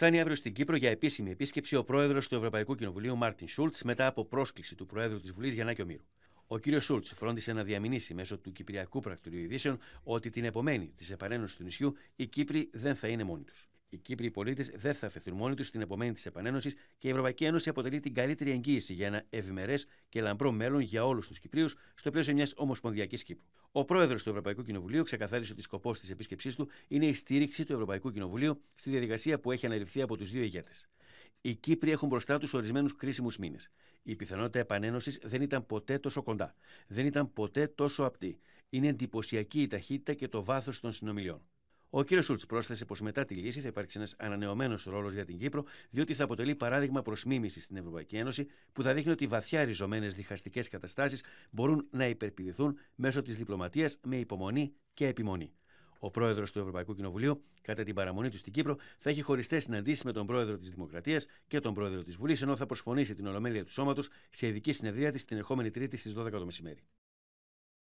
Φτάνει αύριο στην Κύπρο για επίσημη επίσκεψη ο πρόεδρος του Ευρωπαϊκού Κοινοβουλίου Μάρτιν Σούλτ μετά από πρόσκληση του Προέδρου της Βουλής Γιαννάκη Ομήρου. Ο κ. Σούλτ φρόντισε να διαμηνήσει μέσω του Κυπριακού Πρακτορείου Ειδήσεων ότι την επομένη της επανένωσης του νησιού οι Κύπροι δεν θα είναι μόνοι τους. Οι Κύπροι πολίτες δεν θα αφαιθούν μόνοι τους στην επομένη της επανένωσης και η Ευρωπαϊκή Ένωση αποτελεί την καλύτερη εγγύηση για ένα ευημερές και λαμπρό μέλλον για όλους τους Κυπρίους στο πλαίσιο μιας Ομοσπονδιακής Κύπρου. Ο πρόεδρος του Ευρωπαϊκού Κοινοβουλίου ξεκαθάρισε ότι σκοπός της επίσκεψής του είναι η στήριξη του Ευρωπαϊκού Κοινοβουλίου στη διαδικασία που έχει αναλυφθεί από τους δύο ηγέτες. Οι Κύπροι έχουν μπροστά τους ορισμένους κρίσιμους μήνες. Η πιθανότητα επανένωσης δεν ήταν ποτέ τόσο κοντά. Δεν ήταν ποτέ τόσο απτή. Είναι εντυπωσιακή η ταχύτητα και το βάθος των συνομιλιών. Ο κ. Σούλτ πρόσθεσε πως μετά τη λύση θα υπάρξει ένας ανανεωμένος ρόλος για την Κύπρο, διότι θα αποτελεί παράδειγμα προς μίμηση στην Ευρωπαϊκή Ένωση, που θα δείχνει ότι βαθιά ριζωμένες διχαστικές καταστάσεις μπορούν να υπερπηδηθούν μέσω της διπλωματίας με υπομονή και επιμονή. Ο πρόεδρος του Ευρωπαϊκού Κοινοβουλίου, κατά την παραμονή του στην Κύπρο, θα έχει χωριστές συναντήσεις με τον πρόεδρο της Δημοκρατίας και τον πρόεδρο της Βουλής, ενώ θα προσφωνήσει την ολομέλεια του σώματος σε ειδική συνεδρία της την ερχόμενη Τρίτη στις 12 το μεσημέρι.